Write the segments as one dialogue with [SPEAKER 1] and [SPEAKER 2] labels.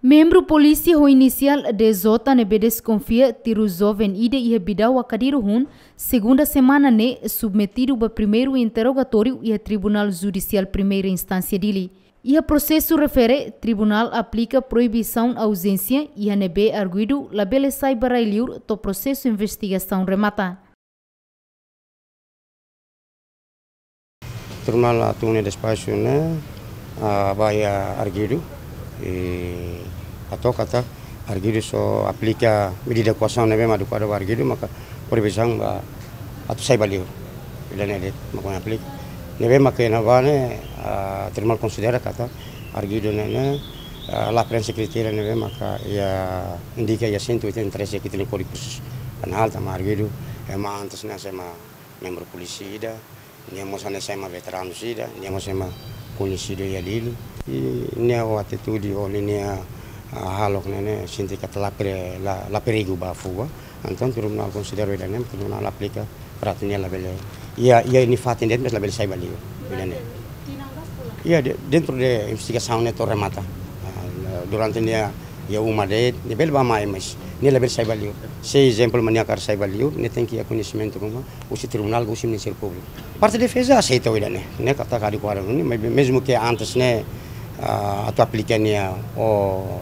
[SPEAKER 1] Membro polisi ho inicial de Zota ne bedes confia tiru jovem ide ia bidawa kadiru hun, segunda semana ne submetido ba primeiro interrogatório ia Tribunal Judicial Primeira Instância dili. Ia processo refere, tribunal aplica proibição ausência e a nebe arguido labele sai baralhur to processo investigação remata.
[SPEAKER 2] Tribunal atunne despacho ne, a baia arguido, eh atau kata argidu so aplika medida kuasa nebe madu kuada maka pori besang ba atu sai baliu bilan edit maka aplik nebe maka ena bane termal konsidera kata argidu nene la prensa kriteria nebe maka ia indika ya sintu itu interesse kita likori khusus penhal sama argidu ema antasnya sama member polisi ida, Nia mau sana sama veteran sida, nia mau sidi ya dilu ne wate tudi oli ne halok nene sindikat lapre la laperigu bafuwa anton turum na considero ida nem turum na laplika ya labele Iya iya ini fatin den labele sai baliu bilane dia turun dia investigasi ne torre remata. Ah, durante dia ya umadet dia bel bama mai nilabir saiba liu. Se exemplo maniacar saiba liu, ne tem que a conhecimento como o se tribunal, o se ministério público. Parte de defesa aceita o né, né, kata kari kuara né, mesmo que antes né a tua ou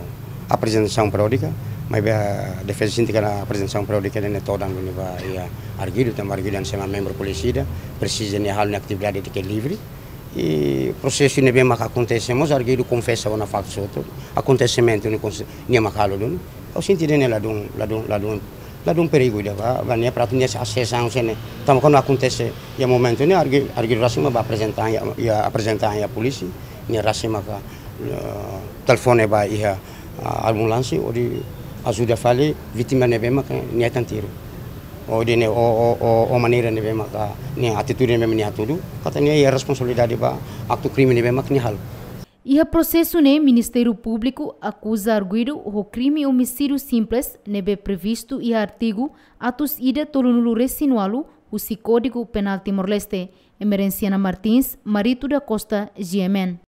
[SPEAKER 2] a apresentação periódica, mas a defesa sindical a apresentação periódica né toda né va ia arguido, tem arguido sema membro polícia, precisa de hal na atividade de que livre. e processo é bem acontece, mas arguido confessa o na facto acontecimento não é macalo, né? o sinti dene ladung ladung ladung ladung periguida va kan ya, vanne pratunya sa sesang sene tamo kono akuntese ya momento ne argi argi rasima ba presentan ya ya presentan ya polisi ne rasima ka telefone ba iha ah, ambulansi odi azuda fale vitima ne bema ka ne tantiro o oh, ne o o o, o manera ne bema ka ne attitudine bema ne atudu katanya ya responsabilidade ba aktu krimine bema ka ne halu
[SPEAKER 1] Iha processo ne né, Ministério Público acusa arguido o crime homicídio simples nebe né, previsto e artigo atos ida tolunulu resinualu o Código Penal Timor-Leste. Emerenciana Martins, marido da Costa, GMN.